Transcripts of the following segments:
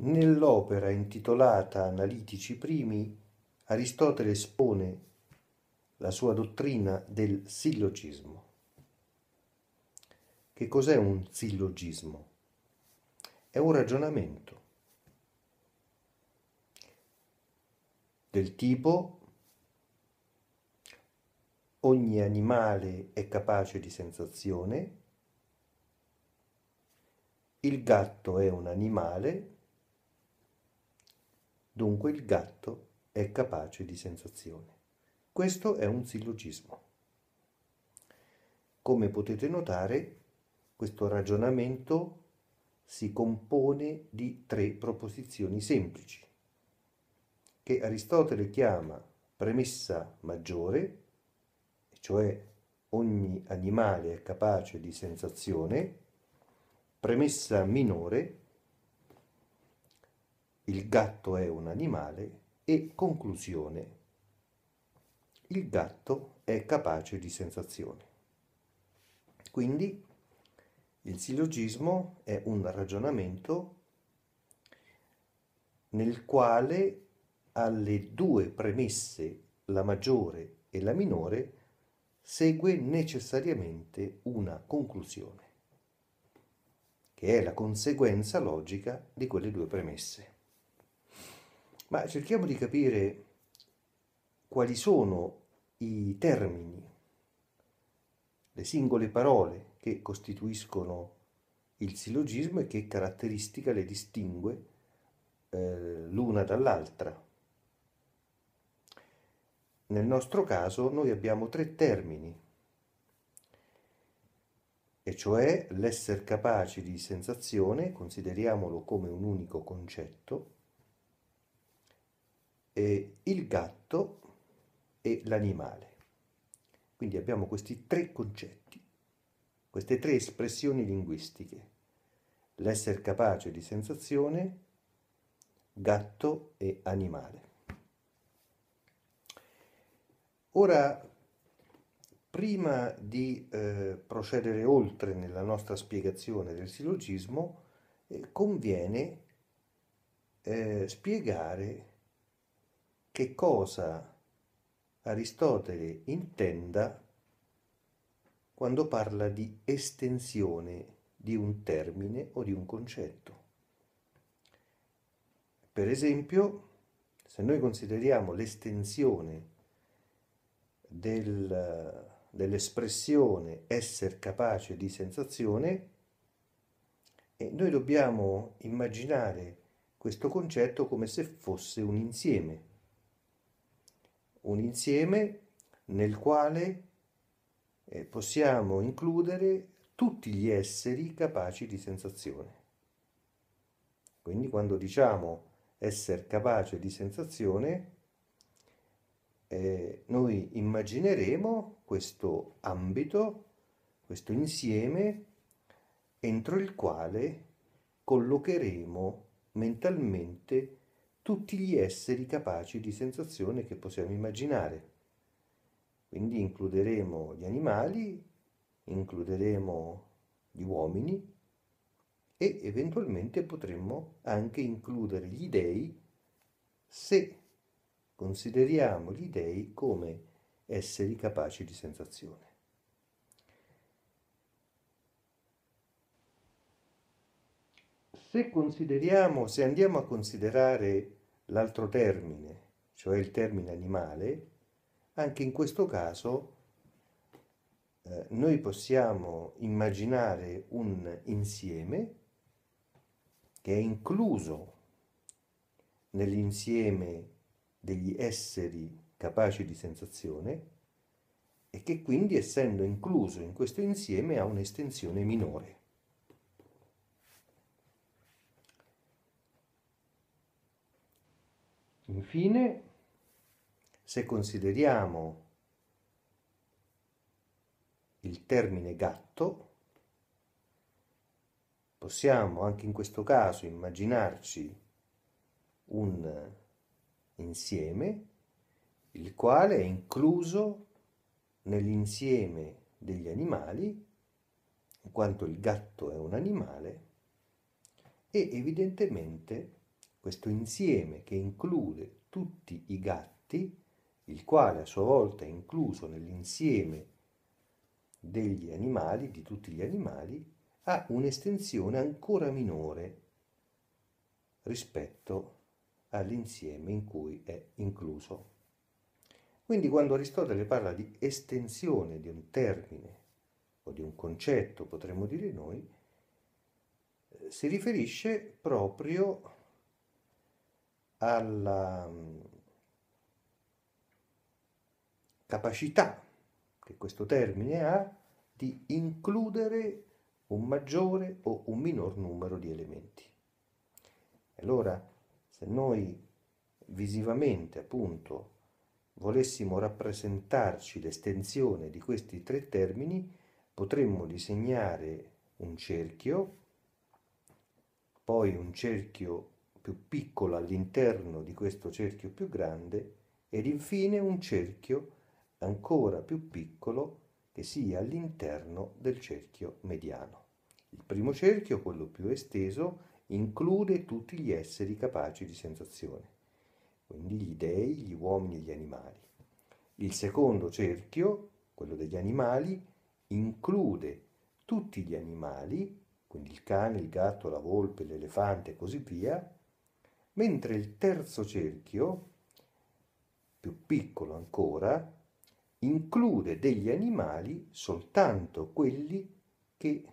Nell'opera intitolata Analitici primi, Aristotele espone la sua dottrina del sillogismo. Che cos'è un sillogismo? È un ragionamento del tipo ogni animale è capace di sensazione, il gatto è un animale, Dunque il gatto è capace di sensazione. Questo è un sillogismo. Come potete notare, questo ragionamento si compone di tre proposizioni semplici, che Aristotele chiama premessa maggiore, cioè ogni animale è capace di sensazione, premessa minore, il gatto è un animale e conclusione. Il gatto è capace di sensazione. Quindi il sillogismo è un ragionamento nel quale alle due premesse, la maggiore e la minore, segue necessariamente una conclusione, che è la conseguenza logica di quelle due premesse ma cerchiamo di capire quali sono i termini, le singole parole che costituiscono il sillogismo e che caratteristica le distingue eh, l'una dall'altra. Nel nostro caso noi abbiamo tre termini, e cioè l'essere capace di sensazione, consideriamolo come un unico concetto, eh, il gatto e l'animale. Quindi abbiamo questi tre concetti, queste tre espressioni linguistiche. L'essere capace di sensazione, gatto e animale. Ora, prima di eh, procedere oltre nella nostra spiegazione del sillogismo, eh, conviene eh, spiegare che cosa Aristotele intenda quando parla di estensione di un termine o di un concetto. Per esempio, se noi consideriamo l'estensione del, dell'espressione essere capace di sensazione, e noi dobbiamo immaginare questo concetto come se fosse un insieme un insieme nel quale eh, possiamo includere tutti gli esseri capaci di sensazione. Quindi quando diciamo essere capace di sensazione, eh, noi immagineremo questo ambito, questo insieme entro il quale collocheremo mentalmente tutti gli esseri capaci di sensazione che possiamo immaginare. Quindi includeremo gli animali, includeremo gli uomini e eventualmente potremmo anche includere gli dei se consideriamo gli dei come esseri capaci di sensazione. Se consideriamo, se andiamo a considerare L'altro termine, cioè il termine animale, anche in questo caso eh, noi possiamo immaginare un insieme che è incluso nell'insieme degli esseri capaci di sensazione e che quindi essendo incluso in questo insieme ha un'estensione minore. Infine, se consideriamo il termine gatto, possiamo anche in questo caso immaginarci un insieme il quale è incluso nell'insieme degli animali, in quanto il gatto è un animale, e evidentemente questo insieme che include tutti i gatti, il quale a sua volta è incluso nell'insieme degli animali, di tutti gli animali, ha un'estensione ancora minore rispetto all'insieme in cui è incluso. Quindi quando Aristotele parla di estensione di un termine o di un concetto, potremmo dire noi, eh, si riferisce proprio alla mm, capacità che questo termine ha di includere un maggiore o un minor numero di elementi. Allora, se noi visivamente appunto volessimo rappresentarci l'estensione di questi tre termini, potremmo disegnare un cerchio, poi un cerchio più piccolo all'interno di questo cerchio più grande ed infine un cerchio ancora più piccolo che sia all'interno del cerchio mediano. Il primo cerchio, quello più esteso, include tutti gli esseri capaci di sensazione, quindi gli dei, gli uomini e gli animali. Il secondo cerchio, quello degli animali, include tutti gli animali, quindi il cane, il gatto, la volpe, l'elefante e così via, mentre il terzo cerchio, più piccolo ancora, include degli animali soltanto quelli che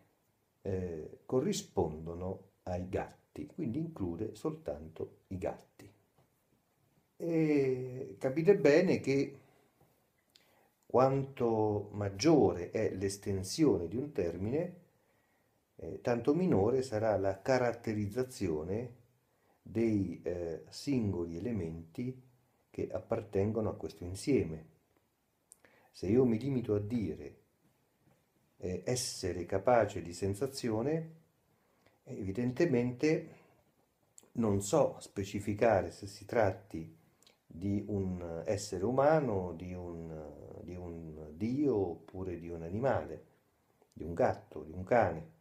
eh, corrispondono ai gatti, quindi include soltanto i gatti. E capite bene che quanto maggiore è l'estensione di un termine, eh, tanto minore sarà la caratterizzazione dei eh, singoli elementi che appartengono a questo insieme. Se io mi limito a dire eh, essere capace di sensazione, evidentemente non so specificare se si tratti di un essere umano, di un, di un dio oppure di un animale, di un gatto, di un cane.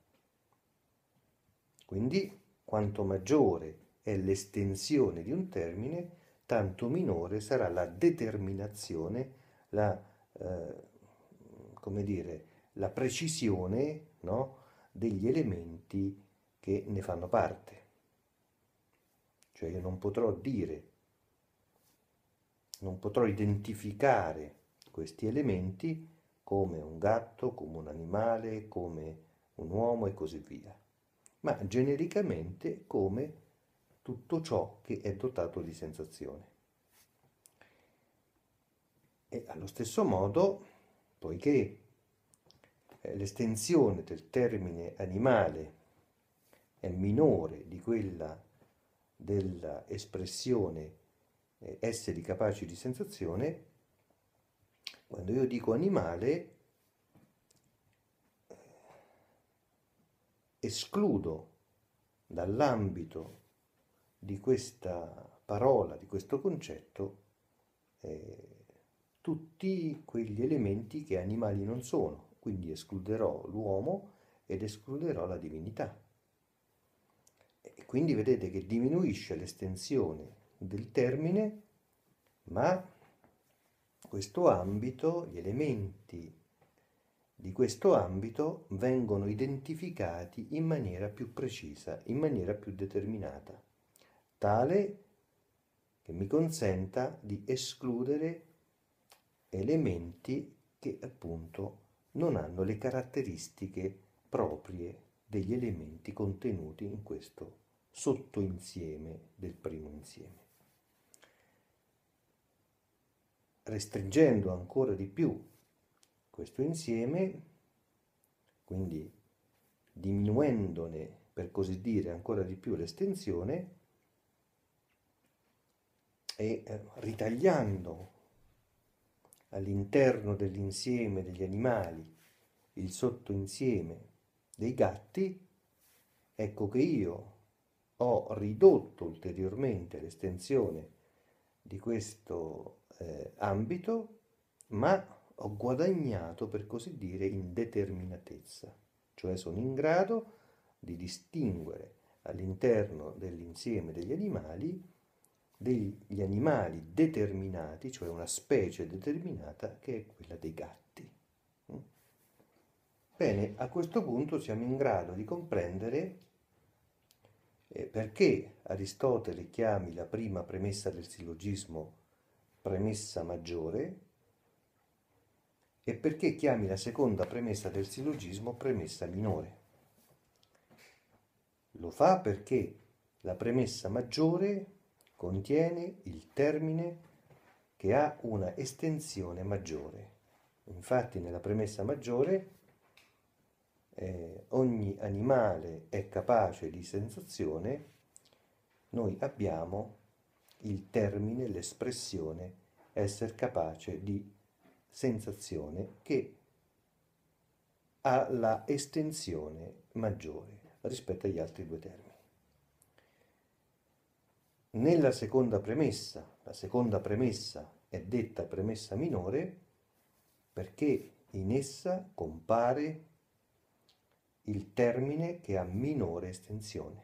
Quindi quanto maggiore è l'estensione di un termine, tanto minore sarà la determinazione, la, eh, come dire, la precisione no, degli elementi che ne fanno parte. Cioè io non potrò dire, non potrò identificare questi elementi come un gatto, come un animale, come un uomo e così via, ma genericamente come tutto ciò che è dotato di sensazione. E allo stesso modo, poiché eh, l'estensione del termine animale è minore di quella dell'espressione eh, esseri capaci di sensazione, quando io dico animale eh, escludo dall'ambito di questa parola, di questo concetto, eh, tutti quegli elementi che animali non sono, quindi escluderò l'uomo ed escluderò la divinità. E quindi vedete che diminuisce l'estensione del termine, ma questo ambito, gli elementi di questo ambito vengono identificati in maniera più precisa, in maniera più determinata tale che mi consenta di escludere elementi che appunto non hanno le caratteristiche proprie degli elementi contenuti in questo sottoinsieme del primo insieme. Restringendo ancora di più questo insieme, quindi diminuendone per così dire ancora di più l'estensione, e eh, ritagliando all'interno dell'insieme degli animali il sottoinsieme dei gatti, ecco che io ho ridotto ulteriormente l'estensione di questo eh, ambito, ma ho guadagnato, per così dire, indeterminatezza, cioè sono in grado di distinguere all'interno dell'insieme degli animali degli animali determinati, cioè una specie determinata che è quella dei gatti. Mm? Bene, a questo punto siamo in grado di comprendere eh, perché Aristotele chiami la prima premessa del sillogismo premessa maggiore e perché chiami la seconda premessa del sillogismo premessa minore. Lo fa perché la premessa maggiore contiene il termine che ha una estensione maggiore. Infatti nella premessa maggiore eh, ogni animale è capace di sensazione, noi abbiamo il termine, l'espressione essere capace di sensazione che ha la estensione maggiore rispetto agli altri due termini. Nella seconda premessa, la seconda premessa è detta premessa minore perché in essa compare il termine che ha minore estensione,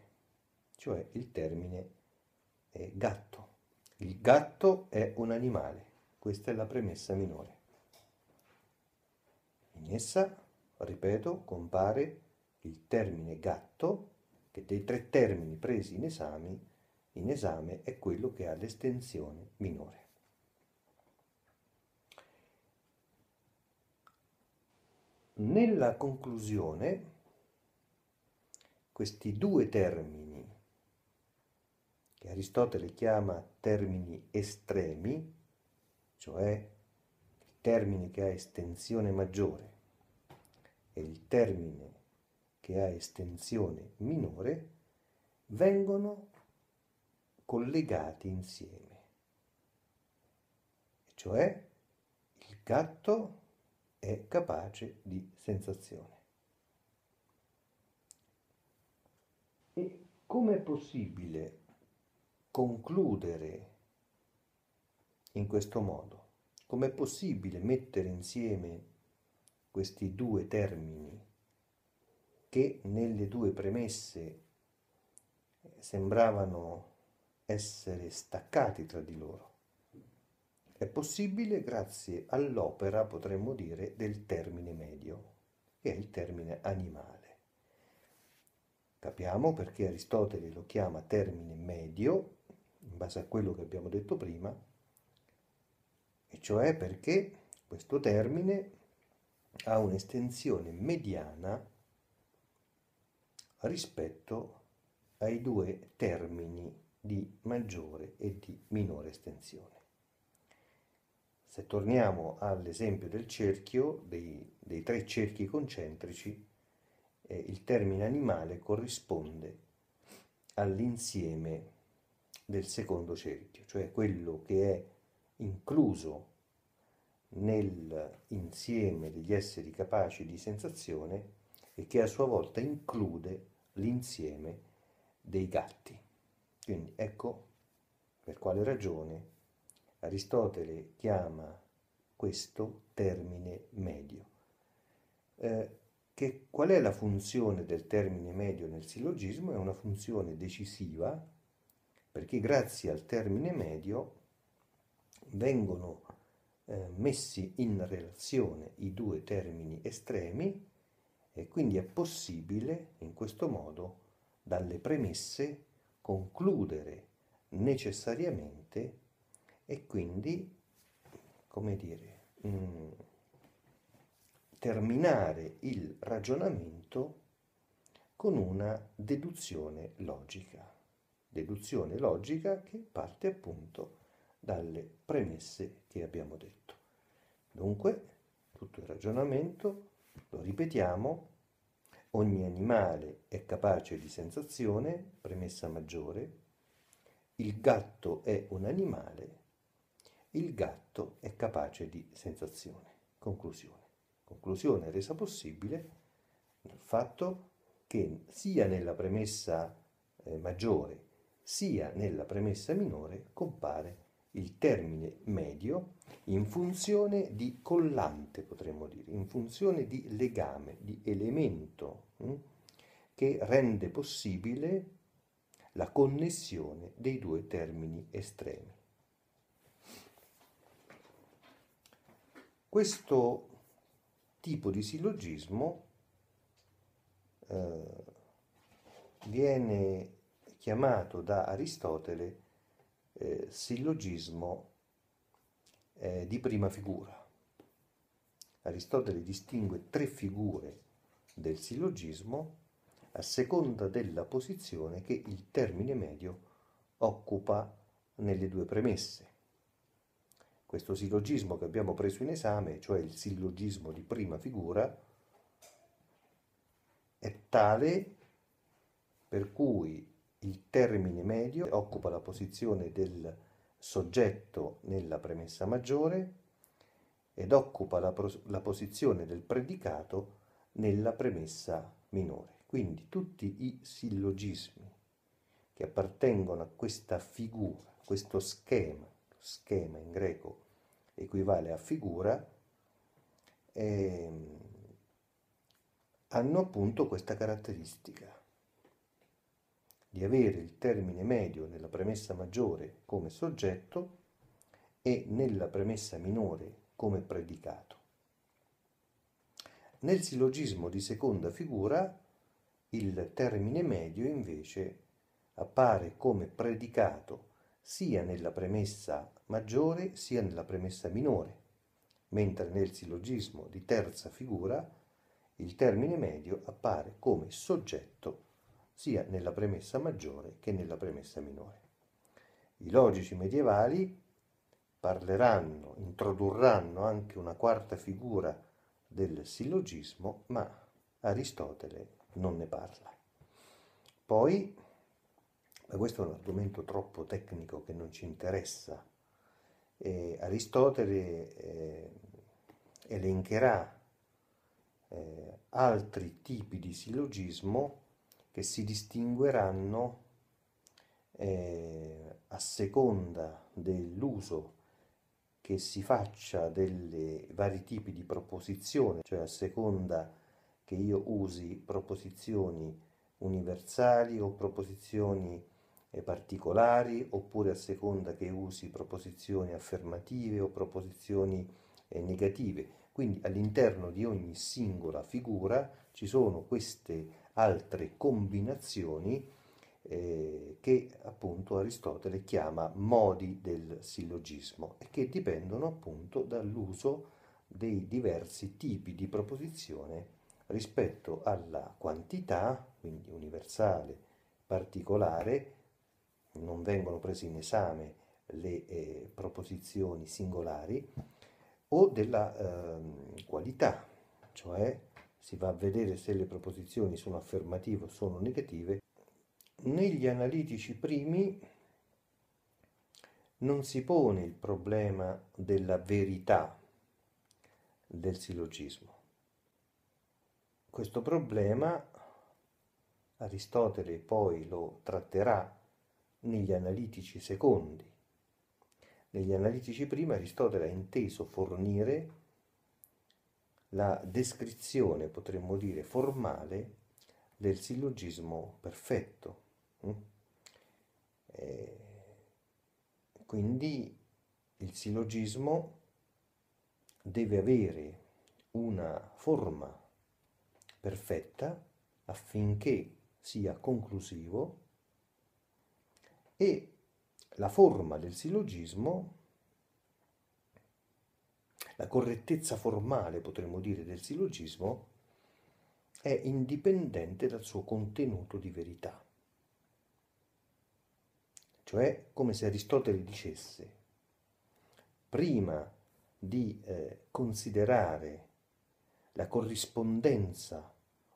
cioè il termine eh, gatto. Il gatto è un animale, questa è la premessa minore. In essa, ripeto, compare il termine gatto che dei tre termini presi in esame in esame è quello che ha l'estensione minore. Nella conclusione, questi due termini, che Aristotele chiama termini estremi, cioè il termine che ha estensione maggiore e il termine che ha estensione minore, vengono collegati insieme, cioè il gatto è capace di sensazione. E com'è possibile concludere in questo modo? Com'è possibile mettere insieme questi due termini che nelle due premesse sembravano essere staccati tra di loro. È possibile grazie all'opera, potremmo dire, del termine medio, che è il termine animale. Capiamo perché Aristotele lo chiama termine medio, in base a quello che abbiamo detto prima, e cioè perché questo termine ha un'estensione mediana rispetto ai due termini di maggiore e di minore estensione. Se torniamo all'esempio del cerchio, dei, dei tre cerchi concentrici, eh, il termine animale corrisponde all'insieme del secondo cerchio, cioè quello che è incluso nell'insieme degli esseri capaci di sensazione e che a sua volta include l'insieme dei gatti. Quindi ecco per quale ragione Aristotele chiama questo termine medio. Eh, che, qual è la funzione del termine medio nel sillogismo? È una funzione decisiva perché grazie al termine medio vengono eh, messi in relazione i due termini estremi e quindi è possibile in questo modo dalle premesse concludere necessariamente e quindi, come dire, mm, terminare il ragionamento con una deduzione logica, deduzione logica che parte appunto dalle premesse che abbiamo detto. Dunque, tutto il ragionamento, lo ripetiamo, Ogni animale è capace di sensazione, premessa maggiore. Il gatto è un animale. Il gatto è capace di sensazione. Conclusione. Conclusione resa possibile dal fatto che sia nella premessa eh, maggiore sia nella premessa minore compare il termine medio in funzione di collante, potremmo dire, in funzione di legame, di elemento mh, mm, che rende possibile la connessione dei due termini estremi. Questo tipo di sillogismo eh, viene chiamato da Aristotele eh, sillogismo eh, di prima figura. Aristotele distingue tre figure del sillogismo a seconda della posizione che il termine medio occupa nelle due premesse. Questo sillogismo che abbiamo preso in esame, cioè il sillogismo di prima figura, è tale per cui il termine medio occupa la posizione del soggetto nella premessa maggiore ed occupa la, la posizione del predicato nella premessa minore. Quindi tutti i sillogismi che appartengono a questa figura, questo schema, schema in greco equivale a figura, eh, hanno appunto questa caratteristica di avere il termine medio nella premessa maggiore come soggetto e nella premessa minore come predicato. Nel sillogismo di seconda figura il termine medio invece appare come predicato sia nella premessa maggiore sia nella premessa minore, mentre nel sillogismo di terza figura il termine medio appare come soggetto sia nella premessa maggiore che nella premessa minore. I logici medievali parleranno, introdurranno anche una quarta figura del sillogismo, ma Aristotele non ne parla. Poi, ma questo è un argomento troppo tecnico che non ci interessa, eh, Aristotele eh, elencherà eh, altri tipi di sillogismo che si distingueranno eh, a seconda dell'uso che si faccia dei vari tipi di proposizione, cioè a seconda che io usi proposizioni universali o proposizioni eh, particolari, oppure a seconda che usi proposizioni affermative o proposizioni eh, negative. Quindi all'interno di ogni singola figura ci sono queste altre combinazioni eh, che appunto Aristotele chiama modi del sillogismo e che dipendono appunto dall'uso dei diversi tipi di proposizione rispetto alla quantità, quindi universale, particolare, non vengono prese in esame le eh, proposizioni singolari, o della eh, qualità, cioè si va a vedere se le proposizioni sono affermative o sono negative, negli analitici primi non si pone il problema della verità del sillogismo. Questo problema Aristotele poi lo tratterà negli analitici secondi. Negli analitici primi Aristotele ha inteso fornire la descrizione, potremmo dire, formale del sillogismo perfetto. Mm? Eh, quindi il sillogismo deve avere una forma perfetta affinché sia conclusivo e la forma del sillogismo la correttezza formale, potremmo dire, del sillogismo è indipendente dal suo contenuto di verità. Cioè, come se Aristotele dicesse, prima di eh, considerare la corrispondenza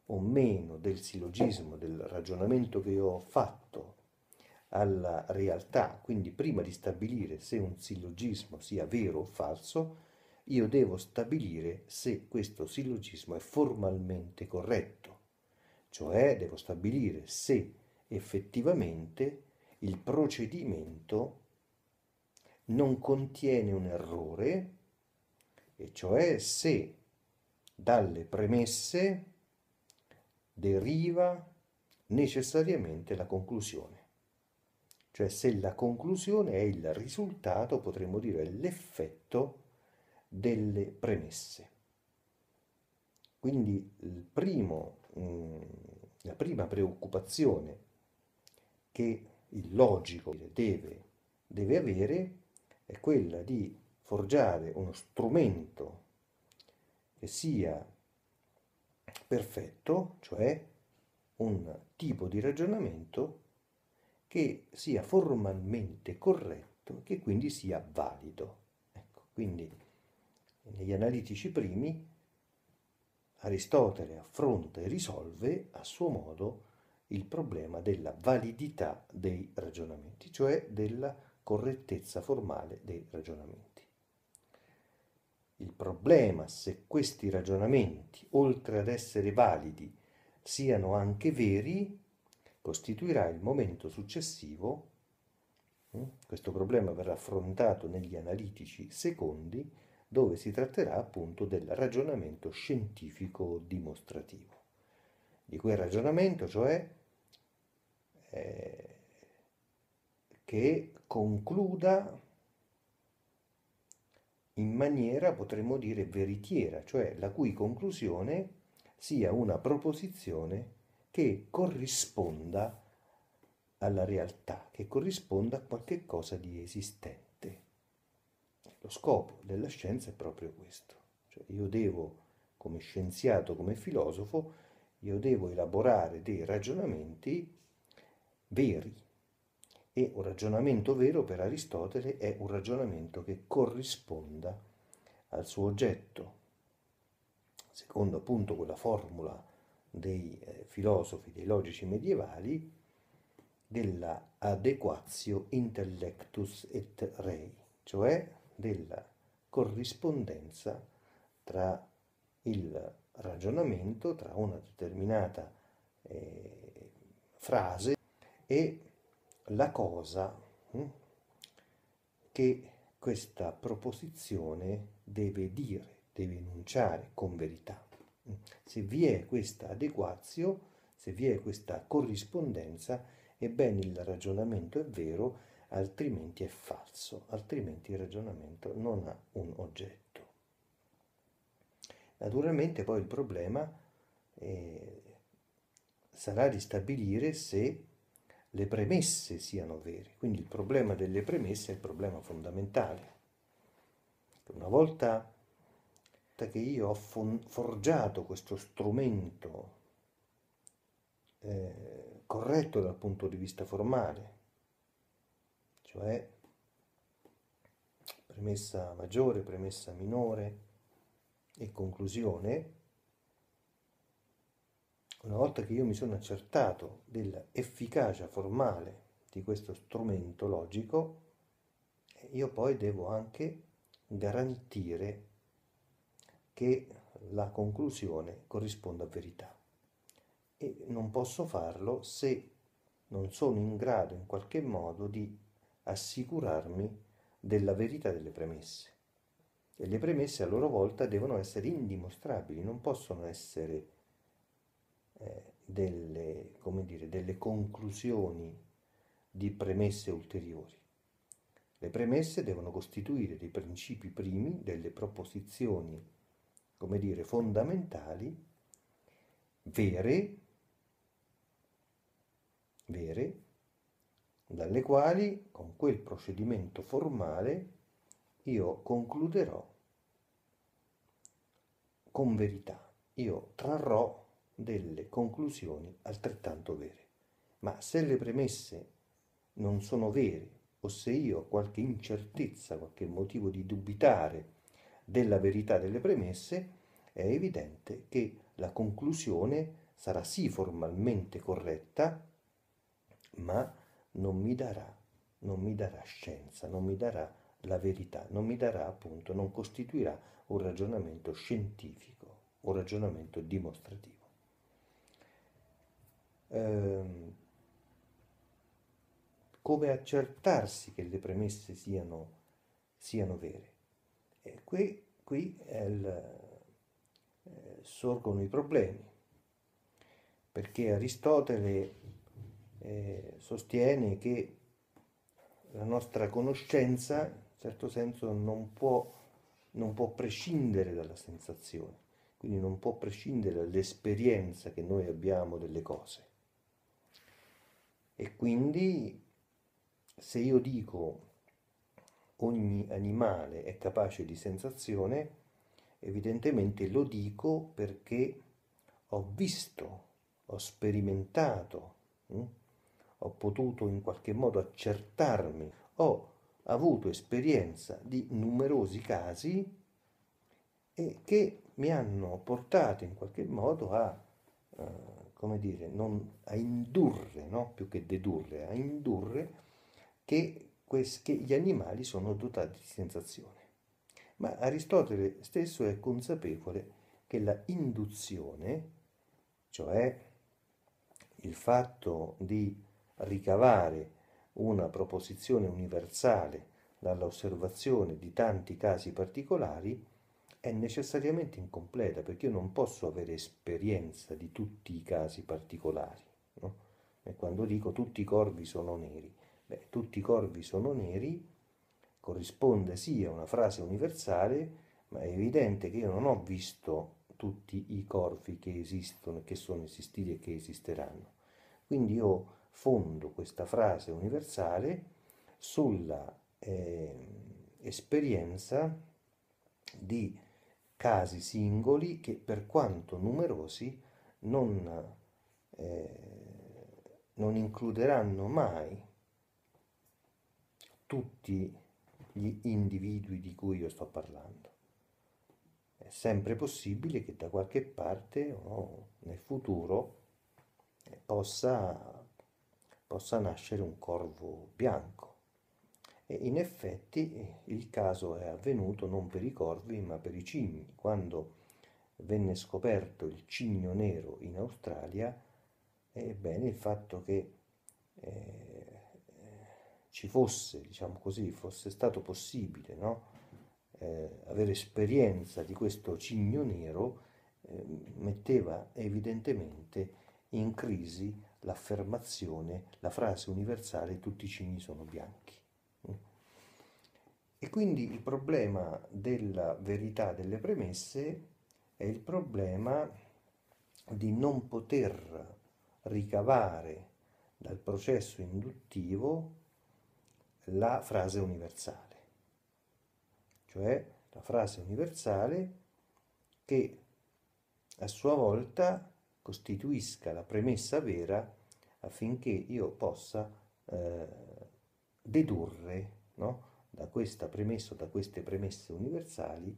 o meno del sillogismo, del ragionamento che io ho fatto alla realtà, quindi prima di stabilire se un sillogismo sia vero o falso, io devo stabilire se questo sillogismo è formalmente corretto, cioè devo stabilire se effettivamente il procedimento non contiene un errore, e cioè se dalle premesse deriva necessariamente la conclusione. Cioè se la conclusione è il risultato, potremmo dire l'effetto delle premesse. Quindi primo, mm, la prima preoccupazione che il logico deve, deve avere è quella di forgiare uno strumento che sia perfetto, cioè un tipo di ragionamento che sia formalmente corretto e che quindi sia valido. Ecco, quindi negli analitici primi, Aristotele affronta e risolve a suo modo il problema della validità dei ragionamenti, cioè della correttezza formale dei ragionamenti. Il problema se questi ragionamenti, oltre ad essere validi, siano anche veri, costituirà il momento successivo, hm? questo problema verrà affrontato negli analitici secondi, dove si tratterà appunto del ragionamento scientifico dimostrativo. Di quel ragionamento, cioè, eh, che concluda in maniera, potremmo dire, veritiera, cioè la cui conclusione sia una proposizione che corrisponda alla realtà, che corrisponda a qualche cosa di esistente. Lo scopo della scienza è proprio questo. Cioè io devo, come scienziato, come filosofo, io devo elaborare dei ragionamenti veri. E un ragionamento vero per Aristotele è un ragionamento che corrisponda al suo oggetto, secondo appunto quella formula dei eh, filosofi, dei logici medievali, della adequatio intellectus et rei, cioè della corrispondenza tra il ragionamento, tra una determinata eh, frase e la cosa hm, che questa proposizione deve dire, deve enunciare con verità. Hm, se vi è questa adeguazio, se vi è questa corrispondenza, ebbene il ragionamento è vero altrimenti è falso, altrimenti il ragionamento non ha un oggetto. Naturalmente poi il problema eh, sarà di stabilire se le premesse siano vere, quindi il problema delle premesse è il problema fondamentale. Una volta che io ho forgiato questo strumento eh, corretto dal punto di vista formale, cioè premessa maggiore, premessa minore e conclusione, una volta che io mi sono accertato dell'efficacia formale di questo strumento logico, io poi devo anche garantire che la conclusione corrisponda a verità. E non posso farlo se non sono in grado in qualche modo di assicurarmi della verità delle premesse. E le premesse a loro volta devono essere indimostrabili, non possono essere eh, delle, come dire, delle conclusioni di premesse ulteriori. Le premesse devono costituire dei principi primi, delle proposizioni, come dire, fondamentali, vere, vere dalle quali con quel procedimento formale io concluderò con verità, io trarrò delle conclusioni altrettanto vere. Ma se le premesse non sono vere o se io ho qualche incertezza, qualche motivo di dubitare della verità delle premesse, è evidente che la conclusione sarà sì formalmente corretta, ma non mi darà, non mi darà scienza, non mi darà la verità, non mi darà appunto, non costituirà un ragionamento scientifico, un ragionamento dimostrativo. Ehm, come accertarsi che le premesse siano, siano vere? E qui, qui il, eh, sorgono i problemi, perché Aristotele eh, sostiene che la nostra conoscenza in certo senso non può, non può prescindere dalla sensazione, quindi non può prescindere dall'esperienza che noi abbiamo delle cose. E quindi se io dico ogni animale è capace di sensazione, evidentemente lo dico perché ho visto, ho sperimentato. Hm? ho potuto in qualche modo accertarmi, ho avuto esperienza di numerosi casi e che mi hanno portato in qualche modo a, eh, come dire, non, a indurre, no? più che dedurre, a indurre che, che gli animali sono dotati di sensazione. Ma Aristotele stesso è consapevole che la induzione, cioè il fatto di ricavare una proposizione universale dall'osservazione di tanti casi particolari è necessariamente incompleta perché io non posso avere esperienza di tutti i casi particolari. No? E quando dico tutti i corvi sono neri, beh, tutti i corvi sono neri corrisponde sì a una frase universale, ma è evidente che io non ho visto tutti i corvi che esistono, che sono esistiti e che esisteranno. Quindi io fondo questa frase universale sulla eh, esperienza di casi singoli che per quanto numerosi non, eh, non includeranno mai tutti gli individui di cui io sto parlando. È sempre possibile che da qualche parte o nel futuro eh, possa possa nascere un corvo bianco. E in effetti il caso è avvenuto non per i corvi ma per i cigni. Quando venne scoperto il cigno nero in Australia, ebbene il fatto che eh, ci fosse, diciamo così, fosse stato possibile no? eh, avere esperienza di questo cigno nero eh, metteva evidentemente in crisi l'affermazione, la frase universale tutti i cigni sono bianchi. E quindi il problema della verità delle premesse è il problema di non poter ricavare dal processo induttivo la frase universale. Cioè la frase universale che a sua volta costituisca la premessa vera affinché io possa eh, dedurre no? da questa premessa da queste premesse universali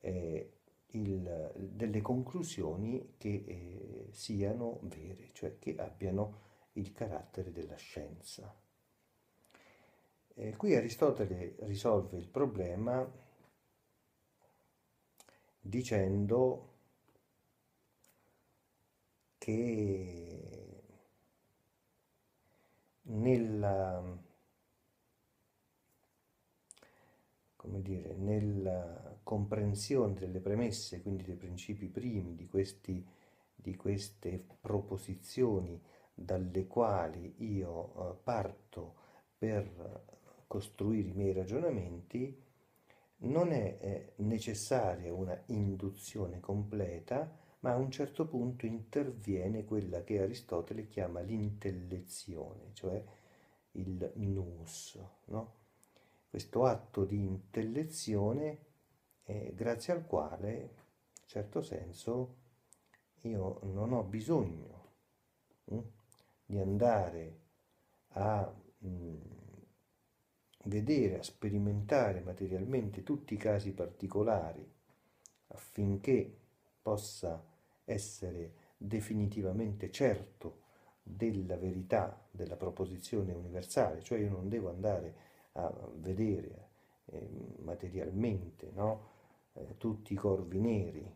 eh, il, delle conclusioni che eh, siano vere, cioè che abbiano il carattere della scienza. Eh, qui Aristotele risolve il problema dicendo che nel, ehm, come dire, nella eh, comprensione delle premesse, quindi dei principi primi di, questi, di queste proposizioni dalle quali io eh, parto per costruire i miei ragionamenti, non è eh, necessaria una induzione completa, ma a un certo punto interviene quella che Aristotele chiama l'intellezione, cioè il nous. No? Questo atto di intellezione eh, grazie al quale, in certo senso, io non ho bisogno hm, di andare a mh, mm, vedere, a sperimentare materialmente tutti i casi particolari affinché possa essere definitivamente certo della verità della proposizione universale, cioè io non devo andare a vedere eh, materialmente no? eh, tutti i corvi neri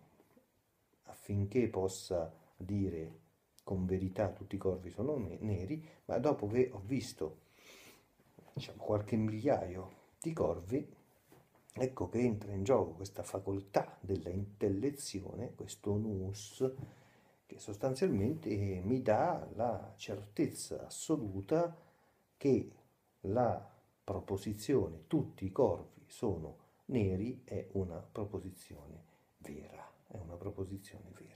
affinché possa dire con verità tutti i corvi sono neri, ma dopo che ho visto diciamo, qualche migliaio di corvi Ecco che entra in gioco questa facoltà della intellezione, questo nous, che sostanzialmente mi dà la certezza assoluta che la proposizione tutti i corvi sono neri è una proposizione vera, è una proposizione vera.